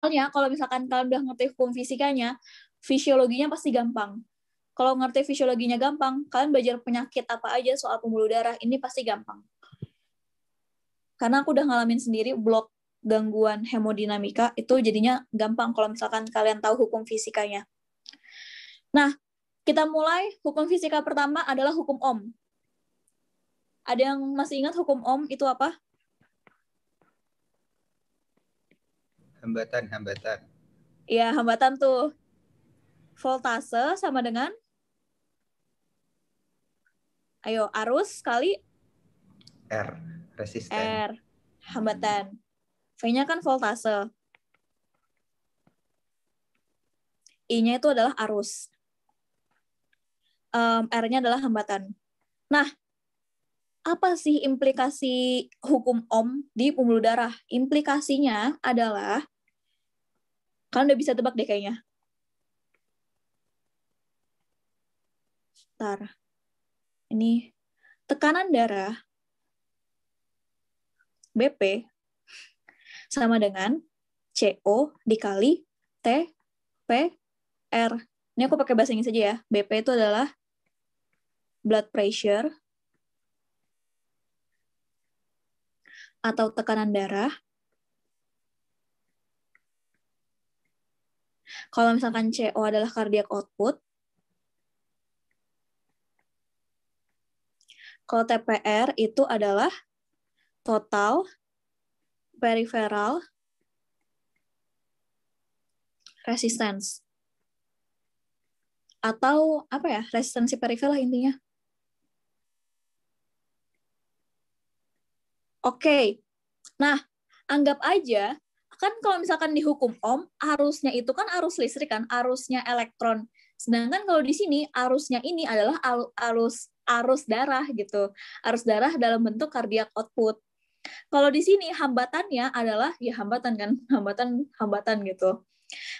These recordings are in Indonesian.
soalnya kalau misalkan kalian udah ngerti hukum fisikanya, fisiologinya pasti gampang. Kalau ngerti fisiologinya gampang, kalian belajar penyakit apa aja soal pembuluh darah ini pasti gampang. Karena aku udah ngalamin sendiri blok gangguan hemodinamika itu jadinya gampang kalau misalkan kalian tahu hukum fisikanya. Nah, kita mulai hukum fisika pertama adalah hukum ohm. Ada yang masih ingat hukum ohm itu apa? hambatan hambatan ya hambatan tuh voltase sama dengan ayo arus kali R resisten R hambatan V-nya kan voltase I-nya itu adalah arus um, R-nya adalah hambatan nah apa sih implikasi hukum om di pembuluh darah? Implikasinya adalah kalian udah bisa tebak deh kayaknya. Bentar. Ini tekanan darah BP sama dengan CO dikali T P R. Ini aku pakai bahasa Inggris saja ya. BP itu adalah blood pressure atau tekanan darah. Kalau misalkan CO adalah cardiac output, kalau TPR itu adalah total peripheral resistance atau apa ya resistensi peripheral intinya Oke. Okay. Nah, anggap aja kan kalau misalkan dihukum om, arusnya itu kan arus listrik kan, arusnya elektron. Sedangkan kalau di sini arusnya ini adalah arus arus darah gitu. Arus darah dalam bentuk cardiac output. Kalau di sini hambatannya adalah ya hambatan kan, hambatan hambatan gitu.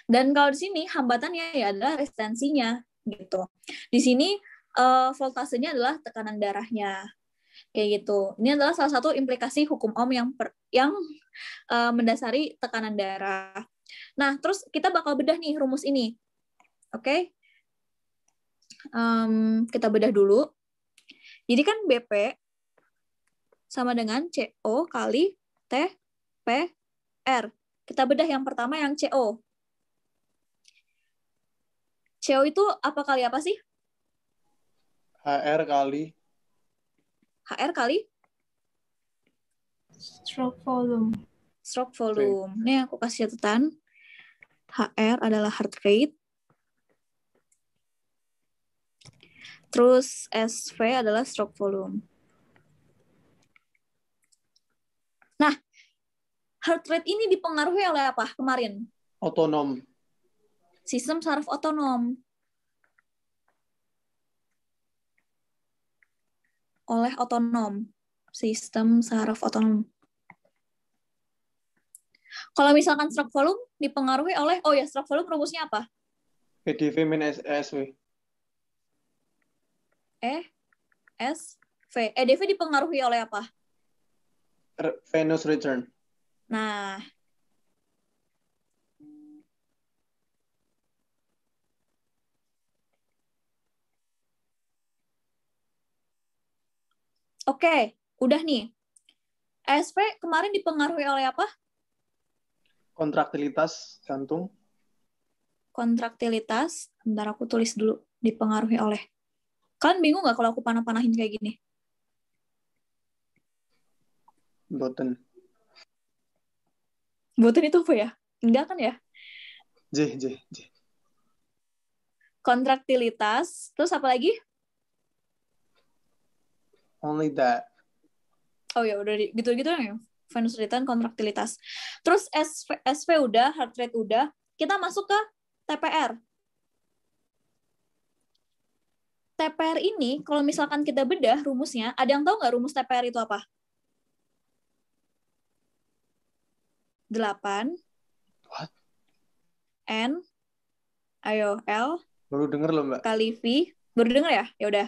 Dan kalau di sini hambatannya ya adalah resistensinya gitu. Di sini eh, voltasenya adalah tekanan darahnya kayak gitu. Ini adalah salah satu implikasi hukum Ohm yang per, yang uh, mendasari tekanan darah. Nah, terus kita bakal bedah nih rumus ini. Oke. Okay? Um, kita bedah dulu. Jadi kan BP sama dengan CO kali R. Kita bedah yang pertama yang CO. CO itu apa kali apa sih? HR kali HR kali stroke volume. Stroke volume. Ini aku kasih catatan. HR adalah heart rate. Terus SV adalah stroke volume. Nah, heart rate ini dipengaruhi oleh apa kemarin? Otonom. Sistem saraf otonom. oleh otonom, sistem saraf otonom. Kalau misalkan stroke volume dipengaruhi oleh, oh ya stroke volume rumusnya apa? PDV minus ESV. E, S, V. EDV dipengaruhi oleh apa? Venus return. Nah, Oke, okay, udah nih. ESP kemarin dipengaruhi oleh apa? Kontraktilitas jantung. Kontraktilitas, bentar aku tulis dulu, dipengaruhi oleh. Kalian bingung nggak kalau aku panah-panahin kayak gini? Boten. Boten itu apa ya? Enggak kan ya? J, J, J. Kontraktilitas, terus apa lagi? only that oh ya udah gitu-gitu ya Venus return kontraktilitas terus SV, SV udah heart rate udah kita masuk ke TPR TPR ini kalau misalkan kita bedah rumusnya ada yang tahu nggak rumus TPR itu apa 8 What? N ayo L baru denger loh mbak kali V baru denger ya ya udah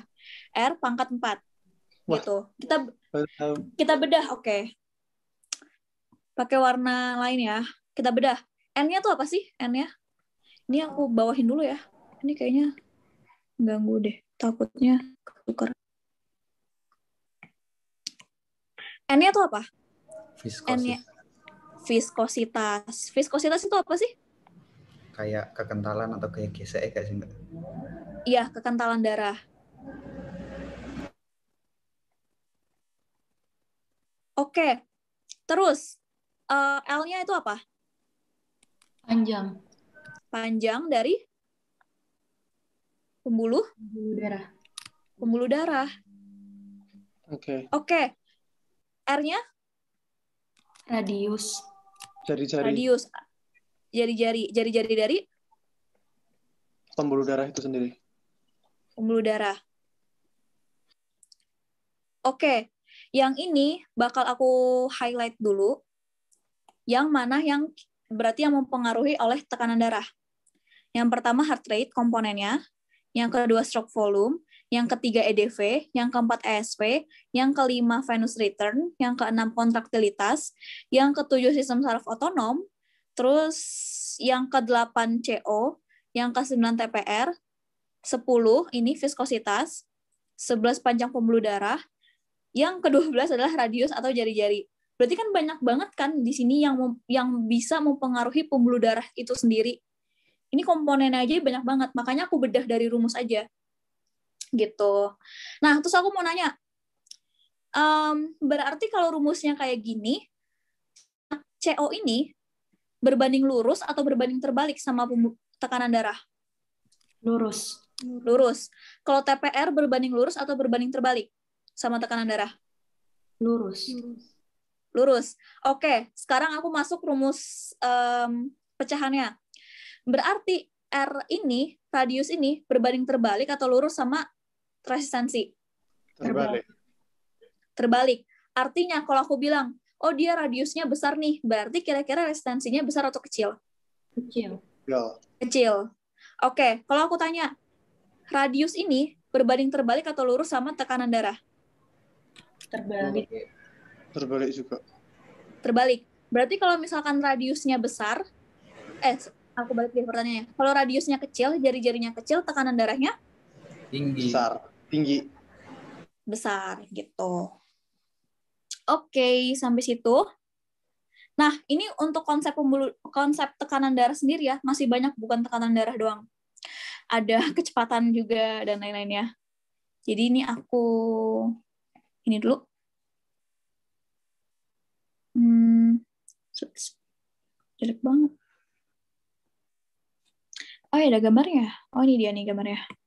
R pangkat 4 gitu. Kita kita bedah, oke. Okay. Pakai warna lain ya. Kita bedah. N-nya tuh apa sih? N-nya? Ini aku bawahin dulu ya. Ini kayaknya ganggu deh. Takutnya ketukar. N-nya tuh apa? n-nya Viskositas. Viskositas itu apa sih? Kayak kekentalan atau kayak GCE kayak sih? Iya, kekentalan darah. Oke, terus uh, L-nya itu apa? Panjang. Panjang dari pembuluh? Pembuluh darah. Pembuluh darah. Oke. Okay. Oke. Okay. R-nya? Radius. Jari-jari. Radius. Jari-jari. Jari-jari dari? Pembuluh darah itu sendiri. Pembuluh darah. Oke. Okay. Yang ini bakal aku highlight dulu yang mana yang berarti yang mempengaruhi oleh tekanan darah. Yang pertama heart rate komponennya, yang kedua stroke volume, yang ketiga EDV, yang keempat ESP, yang kelima venous return, yang keenam kontraktilitas, yang ketujuh sistem saraf otonom, terus yang kedelapan CO, yang ke-9 TPR, Sepuluh ini viskositas, Sebelas panjang pembuluh darah, yang ke-12 adalah radius atau jari-jari. Berarti kan banyak banget kan di sini yang yang bisa mempengaruhi pembuluh darah itu sendiri. Ini komponennya aja banyak banget, makanya aku bedah dari rumus aja. Gitu. Nah, terus aku mau nanya, um, berarti kalau rumusnya kayak gini, CO ini berbanding lurus atau berbanding terbalik sama tekanan darah? Lurus. Lurus. Kalau TPR berbanding lurus atau berbanding terbalik? sama tekanan darah? Lurus. Lurus. Oke, sekarang aku masuk rumus um, pecahannya. Berarti R ini, radius ini berbanding terbalik atau lurus sama resistansi? Terbalik. Terbalik. Artinya kalau aku bilang, oh dia radiusnya besar nih, berarti kira-kira resistansinya besar atau kecil? Kecil. Kecil. Oke, kalau aku tanya, radius ini berbanding terbalik atau lurus sama tekanan darah? Terbalik. Terbalik juga. Terbalik. Berarti kalau misalkan radiusnya besar, eh aku balik deh pertanyaannya. Kalau radiusnya kecil, jari-jarinya kecil, tekanan darahnya tinggi. Besar, tinggi. Besar gitu. Oke, sampai situ. Nah, ini untuk konsep pembuluh konsep tekanan darah sendiri ya, masih banyak bukan tekanan darah doang. Ada kecepatan juga dan lain-lainnya. Jadi ini aku ini dulu. Hmm, jelek banget. Oh ya, ada gambarnya. Oh ini dia nih gambarnya.